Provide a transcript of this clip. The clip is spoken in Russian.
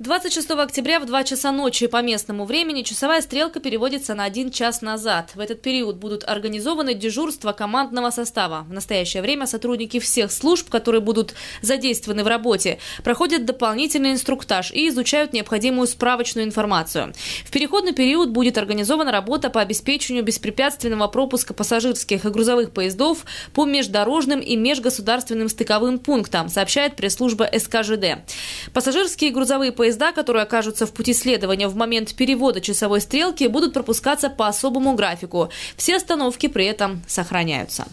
26 октября в 2 часа ночи по местному времени часовая стрелка переводится на 1 час назад. В этот период будут организованы дежурства командного состава. В настоящее время сотрудники всех служб, которые будут задействованы в работе, проходят дополнительный инструктаж и изучают необходимую справочную информацию. В переходный период будет организована работа по обеспечению беспрепятственного пропуска пассажирских и грузовых поездов по междорожным и межгосударственным стыковым пунктам, сообщает пресс-служба СКЖД. Пассажирские и грузовые поезда поезда, которые окажутся в пути следования в момент перевода часовой стрелки, будут пропускаться по особому графику. Все остановки при этом сохраняются.